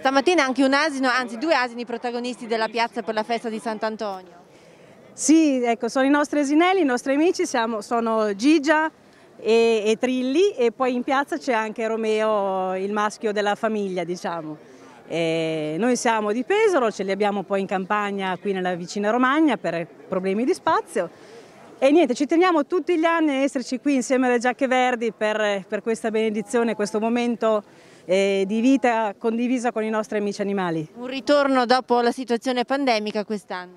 Stamattina anche un asino, anzi due asini protagonisti della piazza per la festa di Sant'Antonio. Sì, ecco, sono i nostri asinelli, i nostri amici, siamo, sono Gigia e, e Trilli e poi in piazza c'è anche Romeo, il maschio della famiglia, diciamo. E noi siamo di Pesaro, ce li abbiamo poi in campagna qui nella vicina Romagna per problemi di spazio e niente, ci teniamo tutti gli anni a esserci qui insieme alle Giacche Verdi per, per questa benedizione, questo momento eh, di vita condivisa con i nostri amici animali. Un ritorno dopo la situazione pandemica quest'anno?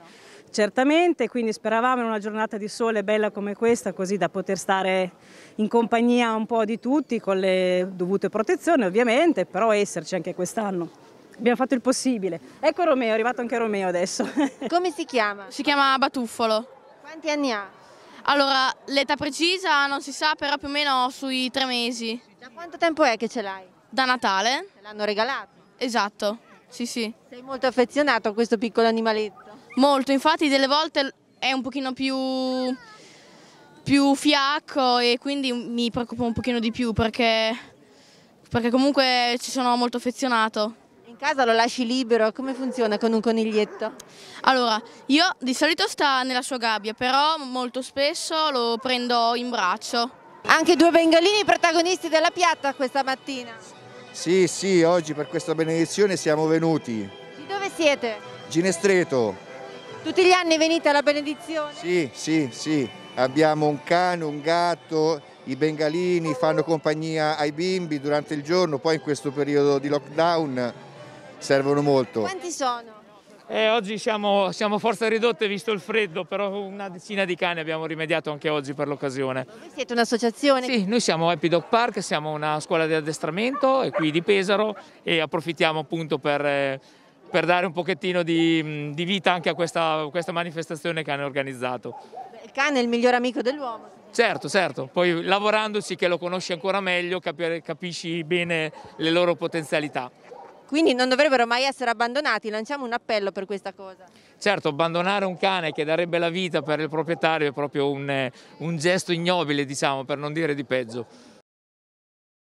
Certamente, quindi speravamo in una giornata di sole bella come questa, così da poter stare in compagnia un po' di tutti, con le dovute protezioni ovviamente, però esserci anche quest'anno. Abbiamo fatto il possibile. Ecco Romeo, è arrivato anche Romeo adesso. Come si chiama? Si chiama Batuffolo. Quanti anni ha? Allora, l'età precisa non si sa, però più o meno sui tre mesi. Da quanto tempo è che ce l'hai? Da Natale. Te l'hanno regalato? Esatto, sì sì. Sei molto affezionato a questo piccolo animaletto? Molto, infatti delle volte è un pochino più, più fiacco e quindi mi preoccupo un pochino di più perché, perché comunque ci sono molto affezionato casa lo lasci libero, come funziona con un coniglietto? Allora, io di solito sta nella sua gabbia, però molto spesso lo prendo in braccio. Anche due bengalini protagonisti della piatta questa mattina. Sì, sì, oggi per questa benedizione siamo venuti. Di dove siete? Ginestreto. Tutti gli anni venite alla benedizione? Sì, sì, sì. Abbiamo un cane, un gatto, i bengalini fanno compagnia ai bimbi durante il giorno, poi in questo periodo di lockdown servono molto. Quanti sono? Eh, oggi siamo, siamo, forza ridotte visto il freddo, però una decina di cani abbiamo rimediato anche oggi per l'occasione. Voi siete un'associazione? Sì, noi siamo Happy Dog Park, siamo una scuola di addestramento e qui di Pesaro e approfittiamo appunto per, eh, per dare un pochettino di, mm, di vita anche a questa, questa, manifestazione che hanno organizzato. Il cane è il miglior amico dell'uomo. Certo, certo, poi lavorandoci che lo conosci ancora meglio capire, capisci bene le loro potenzialità quindi non dovrebbero mai essere abbandonati, lanciamo un appello per questa cosa. Certo, abbandonare un cane che darebbe la vita per il proprietario è proprio un, eh, un gesto ignobile, diciamo, per non dire di peggio.